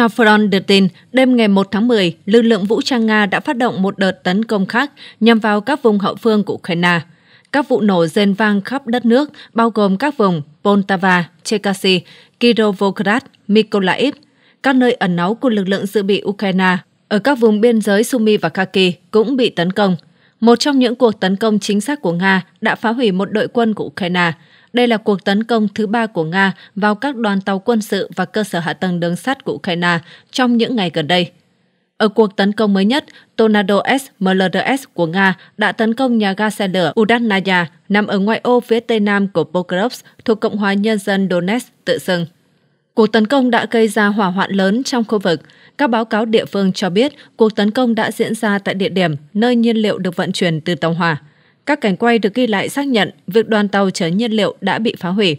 Safron đưa tin, đêm ngày 1 tháng 10, lực lượng vũ trang Nga đã phát động một đợt tấn công khác nhằm vào các vùng hậu phương của Ukraine. Các vụ nổ rền vang khắp đất nước, bao gồm các vùng Poltava, Chekasi, Kirovograd, Mykolaiv, các nơi ẩn náu của lực lượng dự bị Ukraine ở các vùng biên giới Sumy và Kharkiv cũng bị tấn công. Một trong những cuộc tấn công chính xác của Nga đã phá hủy một đội quân của Ukraine, đây là cuộc tấn công thứ ba của Nga vào các đoàn tàu quân sự và cơ sở hạ tầng đường sắt của Ukraine trong những ngày gần đây. Ở cuộc tấn công mới nhất, Tornado S MLRS của Nga đã tấn công nhà ga xe lửa Udarnaya nằm ở ngoại ô phía tây nam của Pokrovsk thuộc Cộng hòa Nhân dân Donetsk tự xưng. Cuộc tấn công đã gây ra hỏa hoạn lớn trong khu vực. Các báo cáo địa phương cho biết cuộc tấn công đã diễn ra tại địa điểm nơi nhiên liệu được vận chuyển từ tàu hỏa các cảnh quay được ghi lại xác nhận việc đoàn tàu chở nhiên liệu đã bị phá hủy.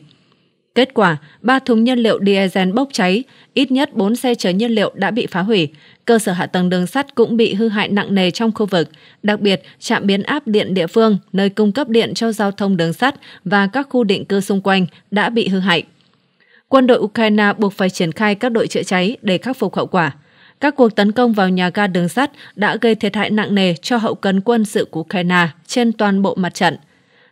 Kết quả, ba thùng nhiên liệu diesel bốc cháy, ít nhất 4 xe chở nhiên liệu đã bị phá hủy. Cơ sở hạ tầng đường sắt cũng bị hư hại nặng nề trong khu vực, đặc biệt trạm biến áp điện địa phương, nơi cung cấp điện cho giao thông đường sắt và các khu định cư xung quanh đã bị hư hại. Quân đội Ukraine buộc phải triển khai các đội chữa cháy để khắc phục hậu quả. Các cuộc tấn công vào nhà ga đường sắt đã gây thiệt hại nặng nề cho hậu cần quân sự của Ukraine trên toàn bộ mặt trận.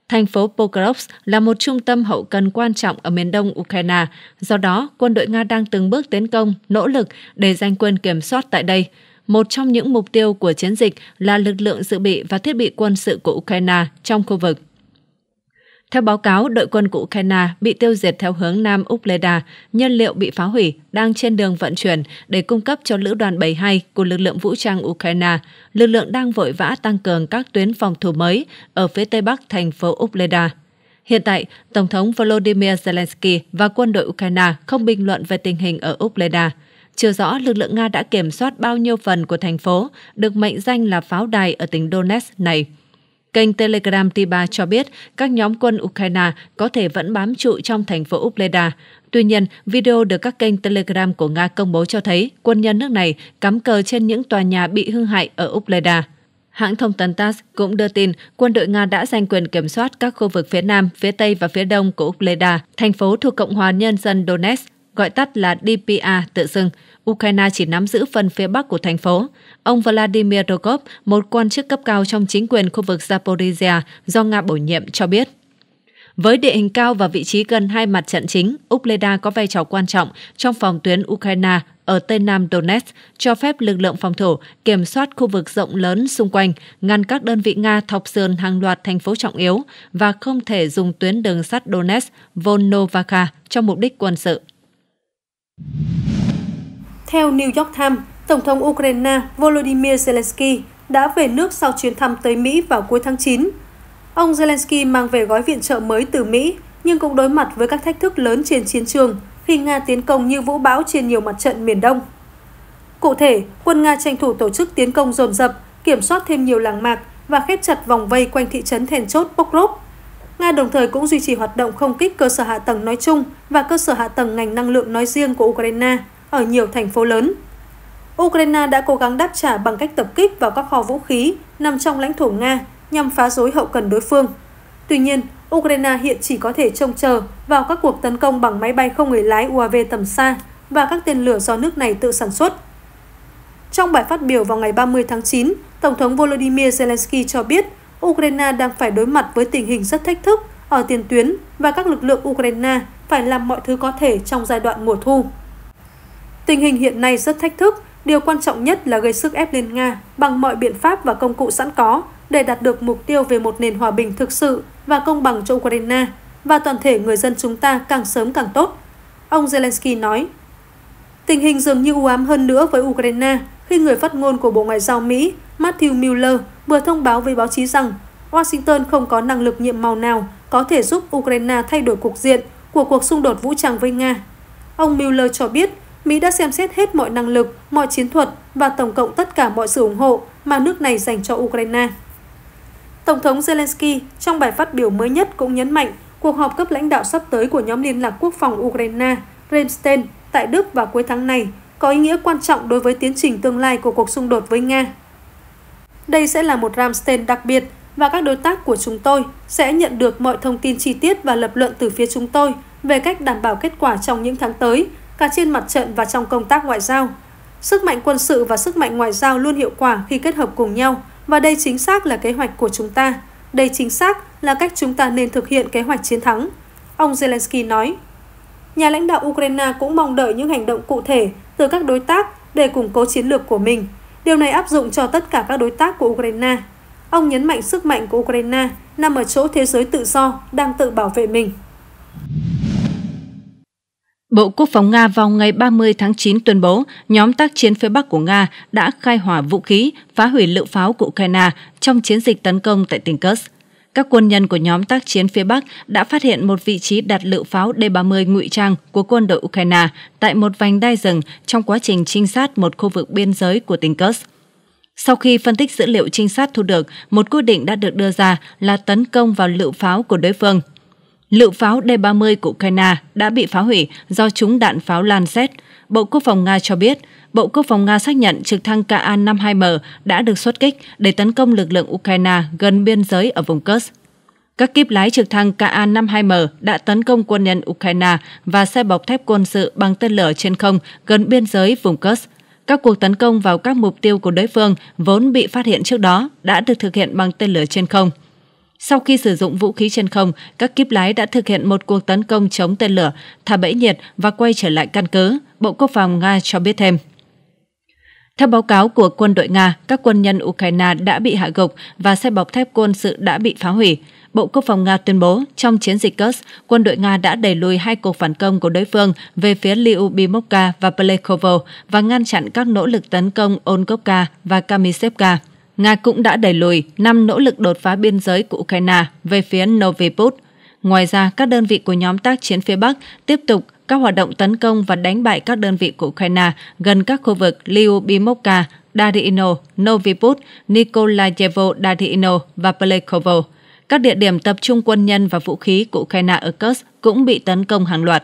Thành phố Pokrovsk là một trung tâm hậu cần quan trọng ở miền đông Ukraine, do đó quân đội Nga đang từng bước tiến công, nỗ lực để giành quyền kiểm soát tại đây. Một trong những mục tiêu của chiến dịch là lực lượng dự bị và thiết bị quân sự của Ukraine trong khu vực. Theo báo cáo, đội quân của Ukraine bị tiêu diệt theo hướng Nam Upleda, nhân liệu bị phá hủy, đang trên đường vận chuyển để cung cấp cho Lữ đoàn 72 của lực lượng vũ trang Ukraine. Lực lượng đang vội vã tăng cường các tuyến phòng thủ mới ở phía tây bắc thành phố Upleda. Hiện tại, Tổng thống Volodymyr Zelensky và quân đội Ukraine không bình luận về tình hình ở Upleda. Chưa rõ lực lượng Nga đã kiểm soát bao nhiêu phần của thành phố, được mệnh danh là pháo đài ở tỉnh Donetsk này. Kênh Telegram Tiba cho biết các nhóm quân Ukraine có thể vẫn bám trụ trong thành phố Ubleda. Tuy nhiên, video được các kênh Telegram của Nga công bố cho thấy quân nhân nước này cắm cờ trên những tòa nhà bị hư hại ở Ubleda. Hãng thông tấn TASS cũng đưa tin quân đội Nga đã giành quyền kiểm soát các khu vực phía nam, phía tây và phía đông của Ubleda, thành phố thuộc Cộng hòa Nhân dân Donetsk, gọi tắt là DPA tự xưng. Ukraine chỉ nắm giữ phần phía bắc của thành phố. Ông Vladimir Rogov, một quan chức cấp cao trong chính quyền khu vực Zaporizhia do Nga bổ nhiệm cho biết. Với địa hình cao và vị trí gần hai mặt trận chính, Ukleda có vai trò quan trọng trong phòng tuyến Ukraine ở Tây Nam Donetsk, cho phép lực lượng phòng thủ kiểm soát khu vực rộng lớn xung quanh, ngăn các đơn vị Nga thọc sườn hàng loạt thành phố trọng yếu và không thể dùng tuyến đường sắt Donetsk-Volnovakha cho mục đích quân sự. Theo New York Times, Tổng thống Ukraine Volodymyr Zelensky đã về nước sau chuyến thăm tới Mỹ vào cuối tháng 9. Ông Zelensky mang về gói viện trợ mới từ Mỹ, nhưng cũng đối mặt với các thách thức lớn trên chiến trường khi Nga tiến công như vũ bão trên nhiều mặt trận miền Đông. Cụ thể, quân Nga tranh thủ tổ chức tiến công dồn dập, kiểm soát thêm nhiều làng mạc và khép chặt vòng vây quanh thị trấn thèn chốt Pokrov. Nga đồng thời cũng duy trì hoạt động không kích cơ sở hạ tầng nói chung và cơ sở hạ tầng ngành năng lượng nói riêng của Ukraine – ở nhiều thành phố lớn. Ukraine đã cố gắng đáp trả bằng cách tập kích vào các kho vũ khí nằm trong lãnh thổ Nga nhằm phá rối hậu cần đối phương. Tuy nhiên, Ukraine hiện chỉ có thể trông chờ vào các cuộc tấn công bằng máy bay không người lái UAV tầm xa và các tên lửa do nước này tự sản xuất. Trong bài phát biểu vào ngày 30 tháng 9, Tổng thống Volodymyr Zelensky cho biết Ukraine đang phải đối mặt với tình hình rất thách thức ở tiền tuyến và các lực lượng Ukraine phải làm mọi thứ có thể trong giai đoạn mùa thu. Tình hình hiện nay rất thách thức, điều quan trọng nhất là gây sức ép lên Nga bằng mọi biện pháp và công cụ sẵn có để đạt được mục tiêu về một nền hòa bình thực sự và công bằng cho Ukraine và toàn thể người dân chúng ta càng sớm càng tốt. Ông Zelensky nói, tình hình dường như u ám hơn nữa với Ukraine khi người phát ngôn của Bộ Ngoại giao Mỹ Matthew Miller vừa thông báo với báo chí rằng Washington không có năng lực nhiệm màu nào có thể giúp Ukraine thay đổi cục diện của cuộc xung đột vũ trang với Nga. Ông Miller cho biết Mỹ đã xem xét hết mọi năng lực, mọi chiến thuật và tổng cộng tất cả mọi sự ủng hộ mà nước này dành cho Ukraine. Tổng thống Zelensky trong bài phát biểu mới nhất cũng nhấn mạnh cuộc họp cấp lãnh đạo sắp tới của nhóm liên lạc quốc phòng Ukraine, Ramstein, tại Đức vào cuối tháng này có ý nghĩa quan trọng đối với tiến trình tương lai của cuộc xung đột với Nga. Đây sẽ là một Ramstein đặc biệt và các đối tác của chúng tôi sẽ nhận được mọi thông tin chi tiết và lập luận từ phía chúng tôi về cách đảm bảo kết quả trong những tháng tới cả trên mặt trận và trong công tác ngoại giao. Sức mạnh quân sự và sức mạnh ngoại giao luôn hiệu quả khi kết hợp cùng nhau và đây chính xác là kế hoạch của chúng ta. Đây chính xác là cách chúng ta nên thực hiện kế hoạch chiến thắng, ông Zelensky nói. Nhà lãnh đạo Ukraine cũng mong đợi những hành động cụ thể từ các đối tác để củng cố chiến lược của mình. Điều này áp dụng cho tất cả các đối tác của Ukraine. Ông nhấn mạnh sức mạnh của Ukraine nằm ở chỗ thế giới tự do đang tự bảo vệ mình. Bộ Quốc phòng Nga vào ngày 30 tháng 9 tuyên bố nhóm tác chiến phía Bắc của Nga đã khai hỏa vũ khí, phá hủy lựu pháo của Ukraine trong chiến dịch tấn công tại tỉnh Kursk. Các quân nhân của nhóm tác chiến phía Bắc đã phát hiện một vị trí đặt lựu pháo D-30 ngụy trang của quân đội Ukraine tại một vành đai rừng trong quá trình trinh sát một khu vực biên giới của tỉnh Kursk. Sau khi phân tích dữ liệu trinh sát thu được, một quyết định đã được đưa ra là tấn công vào lựu pháo của đối phương – Lựu pháo D-30 của Ukraine đã bị phá hủy do trúng đạn pháo lan Lancet. Bộ Quốc phòng Nga cho biết, Bộ Quốc phòng Nga xác nhận trực thăng Ka-52M đã được xuất kích để tấn công lực lượng Ukraine gần biên giới ở vùng Kursk. Các kíp lái trực thăng Ka-52M đã tấn công quân nhân Ukraine và xe bọc thép quân sự bằng tên lửa trên không gần biên giới vùng Kursk. Các cuộc tấn công vào các mục tiêu của đối phương vốn bị phát hiện trước đó đã được thực hiện bằng tên lửa trên không – sau khi sử dụng vũ khí trên không, các kiếp lái đã thực hiện một cuộc tấn công chống tên lửa, thả bẫy nhiệt và quay trở lại căn cứ, Bộ Quốc phòng Nga cho biết thêm. Theo báo cáo của quân đội Nga, các quân nhân Ukraine đã bị hạ gục và xe bọc thép quân sự đã bị phá hủy. Bộ Quốc phòng Nga tuyên bố, trong chiến dịch Kursk, quân đội Nga đã đẩy lùi hai cuộc phản công của đối phương về phía Lyubimovka và Pelekhovo và ngăn chặn các nỗ lực tấn công Onkovka và Kamisevka. Nga cũng đã đẩy lùi năm nỗ lực đột phá biên giới của Ukraine về phía Noviput. Ngoài ra, các đơn vị của nhóm tác chiến phía Bắc tiếp tục các hoạt động tấn công và đánh bại các đơn vị của Ukraine gần các khu vực Lyubimovka, Dariino, Noviput, Nikolayevo Dariino và Pelekovo. Các địa điểm tập trung quân nhân và vũ khí của Ukraine ở Kursk cũng bị tấn công hàng loạt.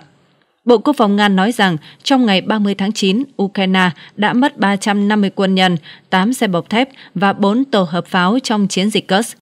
Bộ Quốc phòng Nga nói rằng trong ngày 30 tháng 9, Ukraine đã mất 350 quân nhân, 8 xe bọc thép và 4 tổ hợp pháo trong chiến dịch Kursk.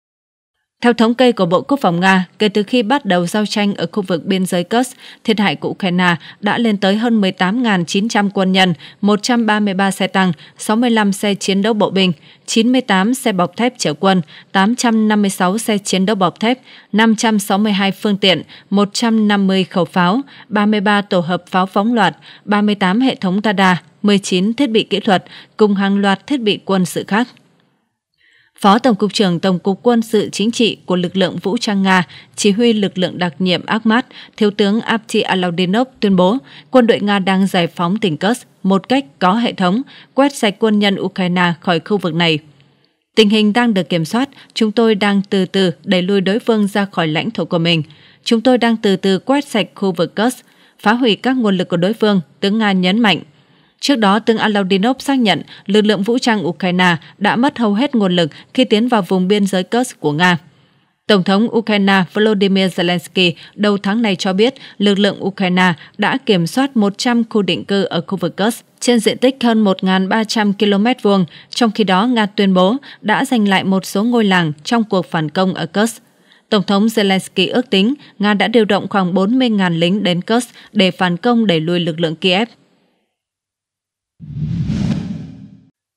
Theo thống kê của Bộ Quốc phòng Nga, kể từ khi bắt đầu giao tranh ở khu vực biên giới Kursk, thiệt hại của Ukraine đã lên tới hơn 18.900 quân nhân, 133 xe tăng, 65 xe chiến đấu bộ binh, 98 xe bọc thép chở quân, 856 xe chiến đấu bọc thép, 562 phương tiện, 150 khẩu pháo, 33 tổ hợp pháo phóng loạt, 38 hệ thống radar, 19 thiết bị kỹ thuật cùng hàng loạt thiết bị quân sự khác. Phó Tổng cục trưởng Tổng cục Quân sự Chính trị của lực lượng vũ trang Nga, chỉ huy lực lượng đặc nhiệm Akhmat, Thiếu tướng Abdi Alaudinov tuyên bố quân đội Nga đang giải phóng tỉnh Kursk một cách có hệ thống, quét sạch quân nhân Ukraine khỏi khu vực này. Tình hình đang được kiểm soát, chúng tôi đang từ từ đẩy lùi đối phương ra khỏi lãnh thổ của mình. Chúng tôi đang từ từ quét sạch khu vực Kursk, phá hủy các nguồn lực của đối phương, tướng Nga nhấn mạnh. Trước đó, tướng Alaudinov xác nhận lực lượng vũ trang Ukraine đã mất hầu hết nguồn lực khi tiến vào vùng biên giới Kursk của Nga. Tổng thống Ukraine Volodymyr Zelensky đầu tháng này cho biết lực lượng Ukraine đã kiểm soát 100 khu định cư ở khu vực Kursk trên diện tích hơn 1.300 km vuông, trong khi đó Nga tuyên bố đã giành lại một số ngôi làng trong cuộc phản công ở Kursk. Tổng thống Zelensky ước tính Nga đã điều động khoảng 40.000 lính đến Kursk để phản công đẩy lùi lực lượng Kiev.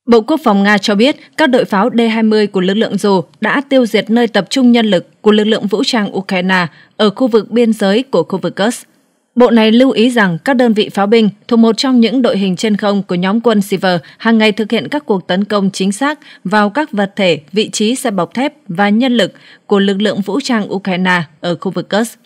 Bộ Quốc phòng Nga cho biết các đội pháo D-20 của lực lượng dù đã tiêu diệt nơi tập trung nhân lực của lực lượng vũ trang Ukraine ở khu vực biên giới của khu vực Kursk. Bộ này lưu ý rằng các đơn vị pháo binh thuộc một trong những đội hình trên không của nhóm quân Siver hàng ngày thực hiện các cuộc tấn công chính xác vào các vật thể, vị trí xe bọc thép và nhân lực của lực lượng vũ trang Ukraine ở khu vực Kursk.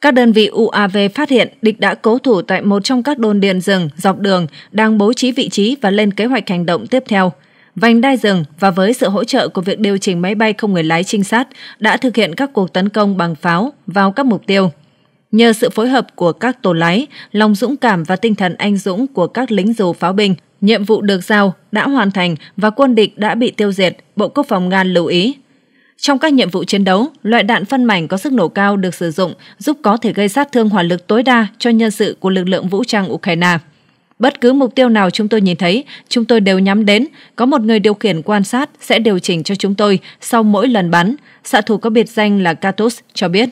Các đơn vị UAV phát hiện địch đã cố thủ tại một trong các đồn điền rừng dọc đường đang bố trí vị trí và lên kế hoạch hành động tiếp theo. Vành đai rừng và với sự hỗ trợ của việc điều chỉnh máy bay không người lái trinh sát đã thực hiện các cuộc tấn công bằng pháo vào các mục tiêu. Nhờ sự phối hợp của các tổ lái, lòng dũng cảm và tinh thần anh dũng của các lính dù pháo binh, nhiệm vụ được giao đã hoàn thành và quân địch đã bị tiêu diệt, Bộ Quốc phòng Nga lưu ý. Trong các nhiệm vụ chiến đấu, loại đạn phân mảnh có sức nổ cao được sử dụng giúp có thể gây sát thương hỏa lực tối đa cho nhân sự của lực lượng vũ trang Ukraine. Bất cứ mục tiêu nào chúng tôi nhìn thấy, chúng tôi đều nhắm đến, có một người điều khiển quan sát sẽ điều chỉnh cho chúng tôi sau mỗi lần bắn, xạ thủ có biệt danh là Katus cho biết.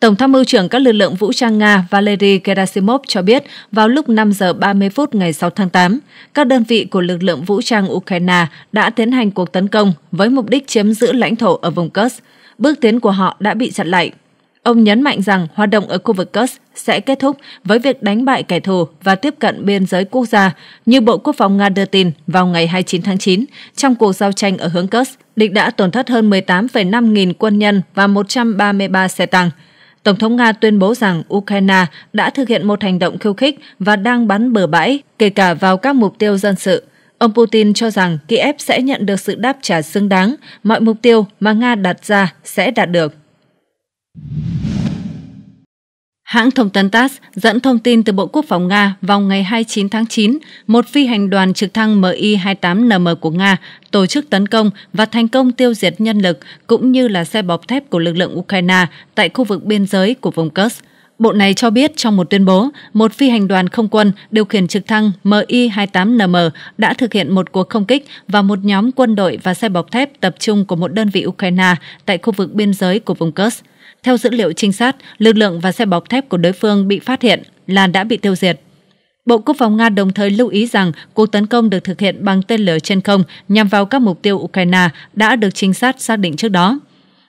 Tổng tham mưu trưởng các lực lượng vũ trang Nga Valery Gerasimov cho biết vào lúc 5 giờ 30 phút ngày 6 tháng 8, các đơn vị của lực lượng vũ trang Ukraine đã tiến hành cuộc tấn công với mục đích chiếm giữ lãnh thổ ở vùng Kursk. Bước tiến của họ đã bị chặn lại. Ông nhấn mạnh rằng hoạt động ở khu vực Kursk sẽ kết thúc với việc đánh bại kẻ thù và tiếp cận biên giới quốc gia, như Bộ Quốc phòng Nga đưa tin vào ngày 29 tháng 9. Trong cuộc giao tranh ở hướng Kursk, địch đã tổn thất hơn 18,5 nghìn quân nhân và 133 xe tăng – Tổng thống Nga tuyên bố rằng Ukraine đã thực hiện một hành động khiêu khích và đang bắn bừa bãi, kể cả vào các mục tiêu dân sự. Ông Putin cho rằng Kiev sẽ nhận được sự đáp trả xứng đáng, mọi mục tiêu mà Nga đặt ra sẽ đạt được. Hãng thông tấn TASS dẫn thông tin từ Bộ Quốc phòng Nga vào ngày 29 tháng 9, một phi hành đoàn trực thăng Mi-28NM của Nga tổ chức tấn công và thành công tiêu diệt nhân lực cũng như là xe bọc thép của lực lượng Ukraine tại khu vực biên giới của vùng Kursk. Bộ này cho biết trong một tuyên bố, một phi hành đoàn không quân điều khiển trực thăng Mi-28NM đã thực hiện một cuộc không kích vào một nhóm quân đội và xe bọc thép tập trung của một đơn vị Ukraine tại khu vực biên giới của vùng Kursk. Theo dữ liệu trinh sát, lực lượng và xe bọc thép của đối phương bị phát hiện là đã bị tiêu diệt. Bộ Quốc phòng Nga đồng thời lưu ý rằng cuộc tấn công được thực hiện bằng tên lửa trên không nhằm vào các mục tiêu Ukraine đã được trinh sát xác định trước đó.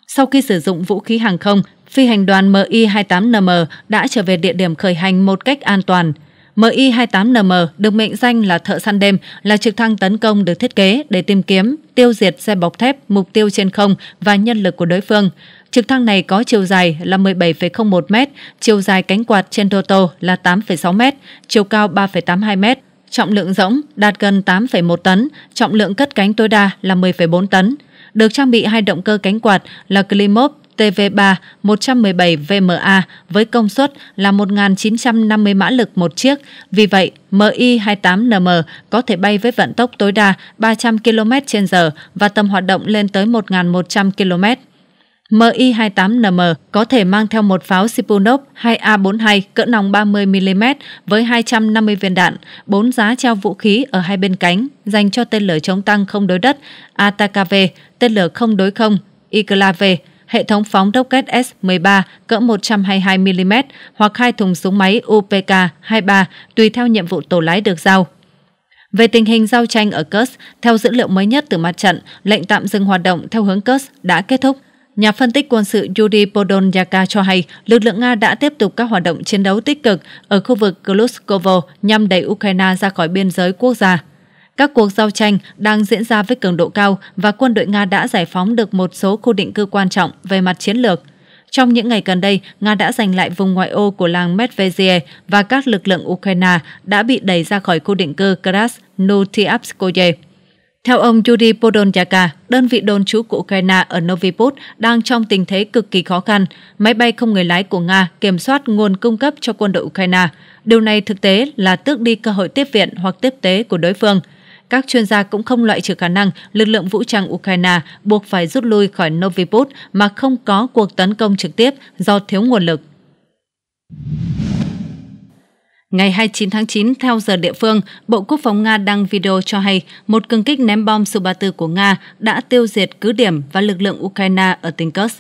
Sau khi sử dụng vũ khí hàng không, phi hành đoàn MI-28NM đã trở về địa điểm khởi hành một cách an toàn. MI-28NM được mệnh danh là thợ săn đêm, là trực thăng tấn công được thiết kế để tìm kiếm, tiêu diệt xe bọc thép, mục tiêu trên không và nhân lực của đối phương. Trực thăng này có chiều dài là 17,01 m, chiều dài cánh quạt trên đô tô là 8,6 m, chiều cao 3,82 m, trọng lượng rỗng đạt gần 8,1 tấn, trọng lượng cất cánh tối đa là 10,4 tấn. Được trang bị hai động cơ cánh quạt là Klimov TV3 117 VMA với công suất là 1.950 mã lực một chiếc. Vì vậy, MI-28NM có thể bay với vận tốc tối đa 300 km h và tầm hoạt động lên tới 1.100 km. MI-28NM có thể mang theo một pháo Sipunov 2A42 cỡ nòng 30mm với 250 viên đạn, bốn giá treo vũ khí ở hai bên cánh dành cho tên lửa chống tăng không đối đất ATAKV, tên lửa không đối không, Iklav, hệ thống phóng rocket S-13 cỡ 122mm hoặc hai thùng súng máy UPK-23 tùy theo nhiệm vụ tổ lái được giao. Về tình hình giao tranh ở Kursk, theo dữ liệu mới nhất từ mặt trận, lệnh tạm dừng hoạt động theo hướng Kursk đã kết thúc. Nhà phân tích quân sự Yuri podolyaka cho hay lực lượng Nga đã tiếp tục các hoạt động chiến đấu tích cực ở khu vực Kluskovo nhằm đẩy Ukraine ra khỏi biên giới quốc gia các cuộc giao tranh đang diễn ra với cường độ cao và quân đội Nga đã giải phóng được một số khu định cư quan trọng về mặt chiến lược. Trong những ngày gần đây, Nga đã giành lại vùng ngoại ô của làng Medvedev và các lực lượng Ukraine đã bị đẩy ra khỏi khu định cư Krasnutiavskoye. Theo ông Yuri Podolyaka, đơn vị đồn trú của Ukraine ở Noviput đang trong tình thế cực kỳ khó khăn. Máy bay không người lái của Nga kiểm soát nguồn cung cấp cho quân đội Ukraine. Điều này thực tế là tước đi cơ hội tiếp viện hoặc tiếp tế của đối phương – các chuyên gia cũng không loại trừ khả năng lực lượng vũ trang Ukraine buộc phải rút lui khỏi Noviput mà không có cuộc tấn công trực tiếp do thiếu nguồn lực. Ngày 29 tháng 9, theo giờ địa phương, Bộ Quốc phòng Nga đăng video cho hay một cường kích ném bom Su-34 của Nga đã tiêu diệt cứ điểm và lực lượng Ukraine ở tỉnh Kursk.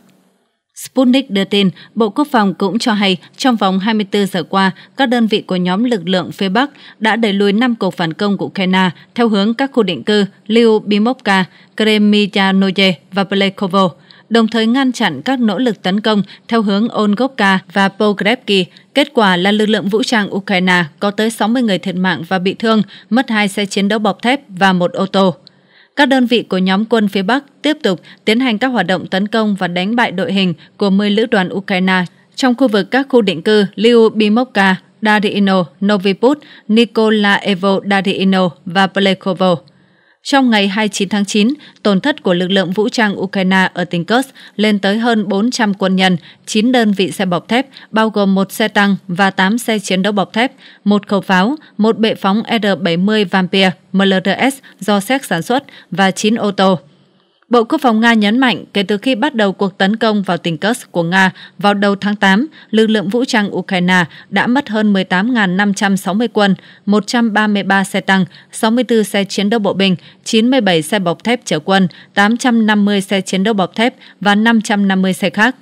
Sputnik đưa tin, Bộ Quốc phòng cũng cho hay trong vòng 24 giờ qua, các đơn vị của nhóm lực lượng phía Bắc đã đẩy lùi 5 cuộc phản công của Ukraine theo hướng các khu định cư Lyubimovka, Kremyanoye và Plekovo, đồng thời ngăn chặn các nỗ lực tấn công theo hướng Olgovka và Pogrebki. Kết quả là lực lượng vũ trang Ukraine có tới 60 người thiệt mạng và bị thương, mất hai xe chiến đấu bọc thép và một ô tô. Các đơn vị của nhóm quân phía Bắc tiếp tục tiến hành các hoạt động tấn công và đánh bại đội hình của 10 lữ đoàn Ukraine trong khu vực các khu định cư Lyubimovka, Darino, Noviput, Nikolaevo Darino và Plekovo. Trong ngày 29 tháng 9, tổn thất của lực lượng vũ trang Ukraine ở tỉnh Kursk lên tới hơn 400 quân nhân, 9 đơn vị xe bọc thép, bao gồm một xe tăng và 8 xe chiến đấu bọc thép, một khẩu pháo, một bệ phóng R-70 Vampir MLRS do Séc sản xuất và 9 ô tô. Bộ Quốc phòng Nga nhấn mạnh kể từ khi bắt đầu cuộc tấn công vào tỉnh Kursk của Nga vào đầu tháng 8, lực lượng vũ trang Ukraine đã mất hơn 18.560 quân, 133 xe tăng, 64 xe chiến đấu bộ binh, 97 xe bọc thép chở quân, 850 xe chiến đấu bọc thép và 550 xe khác.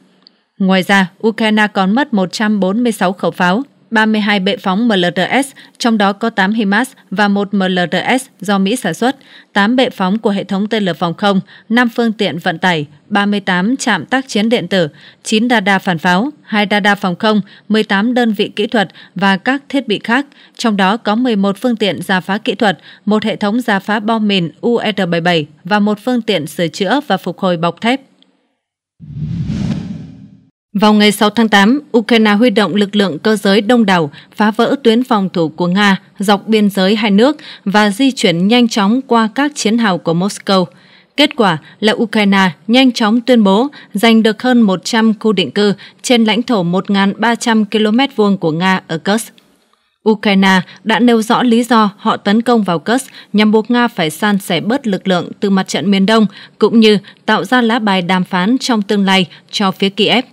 Ngoài ra, Ukraine còn mất 146 khẩu pháo, 32 bệ phóng MLRS, trong đó có 8 HIMARS và 1 MLRS do Mỹ sản xuất, 8 bệ phóng của hệ thống tên lửa phòng không, 5 phương tiện vận tải, 38 trạm tác chiến điện tử, 9 radar phản pháo, 2 radar phòng không, 18 đơn vị kỹ thuật và các thiết bị khác, trong đó có 11 phương tiện giả phá kỹ thuật, một hệ thống giả phá bom mìn UR-77 e và một phương tiện sửa chữa và phục hồi bọc thép. Vào ngày 6 tháng 8, Ukraine huy động lực lượng cơ giới đông đảo phá vỡ tuyến phòng thủ của Nga dọc biên giới hai nước và di chuyển nhanh chóng qua các chiến hào của Moscow. Kết quả là Ukraine nhanh chóng tuyên bố giành được hơn 100 khu định cư trên lãnh thổ 1.300 km vuông của Nga ở Kursk. Ukraine đã nêu rõ lý do họ tấn công vào Kursk nhằm buộc Nga phải san sẻ bớt lực lượng từ mặt trận miền Đông, cũng như tạo ra lá bài đàm phán trong tương lai cho phía Kiev.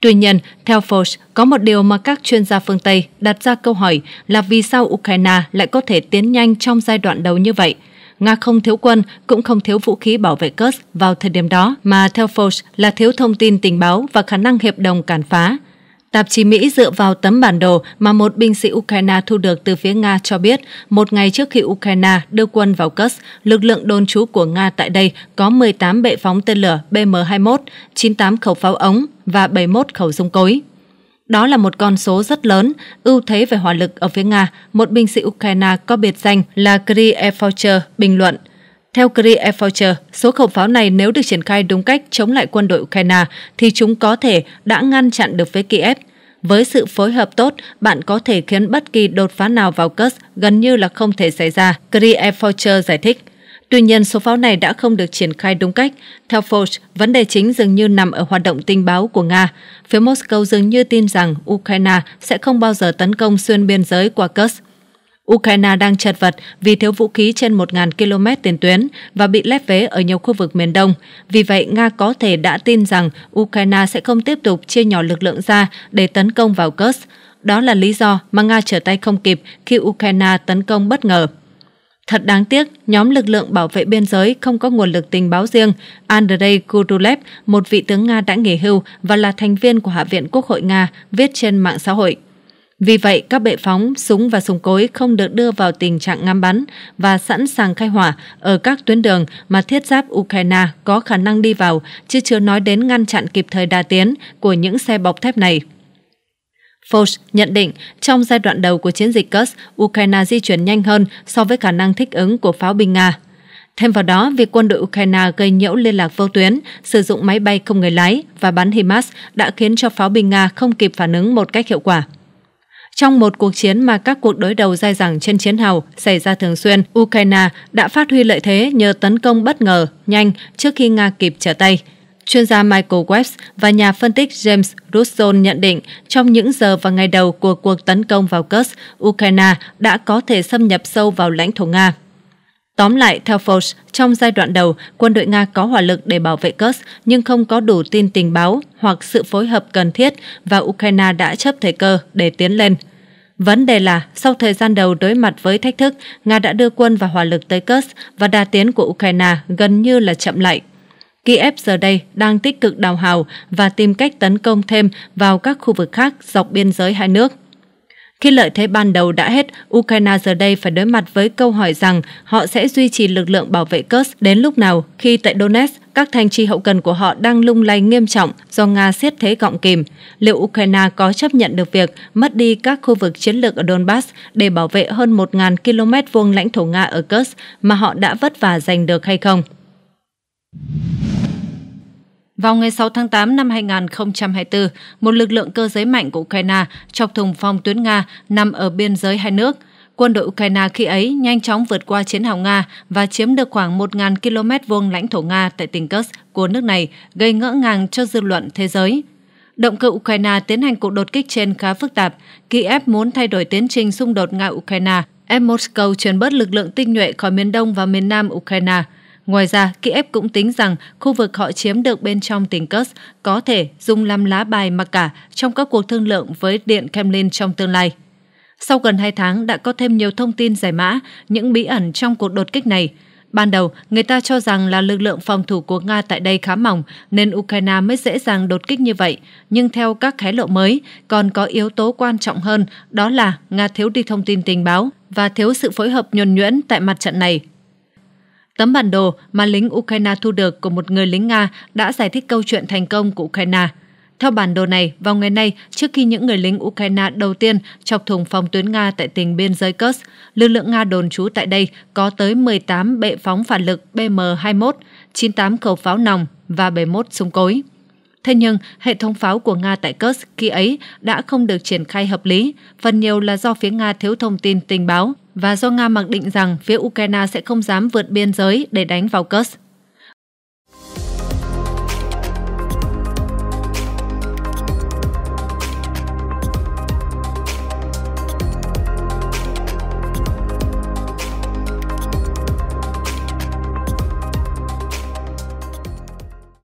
Tuy nhiên, theo Forbes, có một điều mà các chuyên gia phương Tây đặt ra câu hỏi là vì sao Ukraine lại có thể tiến nhanh trong giai đoạn đầu như vậy? Nga không thiếu quân, cũng không thiếu vũ khí bảo vệ Kursk vào thời điểm đó mà theo Forbes là thiếu thông tin tình báo và khả năng hiệp đồng cản phá. Tạp chí Mỹ dựa vào tấm bản đồ mà một binh sĩ Ukraine thu được từ phía Nga cho biết, một ngày trước khi Ukraine đưa quân vào Kursk, lực lượng đồn trú của Nga tại đây có 18 bệ phóng tên lửa BM-21, 98 khẩu pháo ống và 71 khẩu súng cối. Đó là một con số rất lớn, ưu thế về hỏa lực ở phía Nga, một binh sĩ Ukraine có biệt danh là Kri Eforcher bình luận – theo Kri Efforcher, số khẩu pháo này nếu được triển khai đúng cách chống lại quân đội Ukraine thì chúng có thể đã ngăn chặn được với Kiev. Với sự phối hợp tốt, bạn có thể khiến bất kỳ đột phá nào vào Kursk gần như là không thể xảy ra, Kri Efforcher giải thích. Tuy nhiên, số pháo này đã không được triển khai đúng cách. Theo Foch, vấn đề chính dường như nằm ở hoạt động tình báo của Nga. Phía Moscow dường như tin rằng Ukraine sẽ không bao giờ tấn công xuyên biên giới qua Kursk. Ukraine đang chật vật vì thiếu vũ khí trên 1.000 km tiền tuyến và bị lép vế ở nhiều khu vực miền Đông. Vì vậy, Nga có thể đã tin rằng Ukraine sẽ không tiếp tục chia nhỏ lực lượng ra để tấn công vào Kursk. Đó là lý do mà Nga trở tay không kịp khi Ukraine tấn công bất ngờ. Thật đáng tiếc, nhóm lực lượng bảo vệ biên giới không có nguồn lực tình báo riêng. Andrei Kurulev, một vị tướng Nga đã nghỉ hưu và là thành viên của Hạ viện Quốc hội Nga, viết trên mạng xã hội. Vì vậy, các bệ phóng, súng và súng cối không được đưa vào tình trạng ngắm bắn và sẵn sàng khai hỏa ở các tuyến đường mà thiết giáp Ukraine có khả năng đi vào, chứ chưa nói đến ngăn chặn kịp thời đà tiến của những xe bọc thép này. Foch nhận định trong giai đoạn đầu của chiến dịch Kursk, Ukraine di chuyển nhanh hơn so với khả năng thích ứng của pháo binh Nga. Thêm vào đó, việc quân đội Ukraine gây nhiễu liên lạc vô tuyến, sử dụng máy bay không người lái và bắn HIMARS đã khiến cho pháo binh Nga không kịp phản ứng một cách hiệu quả. Trong một cuộc chiến mà các cuộc đối đầu dai dẳng trên chiến hào xảy ra thường xuyên, Ukraine đã phát huy lợi thế nhờ tấn công bất ngờ, nhanh trước khi Nga kịp trở tay. Chuyên gia Michael Webbs và nhà phân tích James Russon nhận định trong những giờ và ngày đầu của cuộc tấn công vào Kursk, Ukraine đã có thể xâm nhập sâu vào lãnh thổ Nga. Tóm lại, theo Foch, trong giai đoạn đầu, quân đội Nga có hỏa lực để bảo vệ Kursk nhưng không có đủ tin tình báo hoặc sự phối hợp cần thiết và Ukraine đã chấp thời cơ để tiến lên. Vấn đề là, sau thời gian đầu đối mặt với thách thức, Nga đã đưa quân và hỏa lực tới Kursk và đà tiến của Ukraine gần như là chậm lại. Kiev giờ đây đang tích cực đào hào và tìm cách tấn công thêm vào các khu vực khác dọc biên giới hai nước. Khi lợi thế ban đầu đã hết, Ukraine giờ đây phải đối mặt với câu hỏi rằng họ sẽ duy trì lực lượng bảo vệ Kursk đến lúc nào khi tại Donetsk các thành trì hậu cần của họ đang lung lay nghiêm trọng do Nga siết thế gọng kìm. Liệu Ukraine có chấp nhận được việc mất đi các khu vực chiến lược ở Donbass để bảo vệ hơn 1.000 km vuông lãnh thổ Nga ở Kursk mà họ đã vất vả giành được hay không? Vào ngày 6 tháng 8 năm 2024, một lực lượng cơ giới mạnh của Ukraine chọc thùng phong tuyến Nga nằm ở biên giới hai nước. Quân đội Ukraine khi ấy nhanh chóng vượt qua chiến hào Nga và chiếm được khoảng 1.000 km vuông lãnh thổ Nga tại tỉnh Kursk của nước này, gây ngỡ ngàng cho dư luận thế giới. Động cơ Ukraine tiến hành cuộc đột kích trên khá phức tạp. Kiev muốn thay đổi tiến trình xung đột Nga-Ukraine ép Moscow chuyển bớt lực lượng tinh nhuệ khỏi miền đông và miền nam Ukraine – Ngoài ra, Kiev cũng tính rằng khu vực họ chiếm được bên trong tỉnh Kursk có thể dùng làm lá bài mặc cả trong các cuộc thương lượng với Điện Kremlin trong tương lai. Sau gần 2 tháng đã có thêm nhiều thông tin giải mã, những bí ẩn trong cuộc đột kích này. Ban đầu, người ta cho rằng là lực lượng phòng thủ của Nga tại đây khá mỏng nên Ukraine mới dễ dàng đột kích như vậy. Nhưng theo các hé lộ mới, còn có yếu tố quan trọng hơn, đó là Nga thiếu đi thông tin tình báo và thiếu sự phối hợp nhuần nhuyễn tại mặt trận này Tấm bản đồ mà lính Ukraine thu được của một người lính Nga đã giải thích câu chuyện thành công của Ukraine. Theo bản đồ này, vào ngày nay, trước khi những người lính Ukraine đầu tiên chọc thủng phòng tuyến Nga tại tỉnh biên giới Kursk, lực lượng Nga đồn trú tại đây có tới 18 bệ phóng phản lực BM-21, 98 khẩu pháo nòng và 71 súng cối. Thế nhưng, hệ thống pháo của Nga tại Kursk khi ấy đã không được triển khai hợp lý, phần nhiều là do phía Nga thiếu thông tin tình báo và do Nga mặc định rằng phía Ukraine sẽ không dám vượt biên giới để đánh vào Kursk.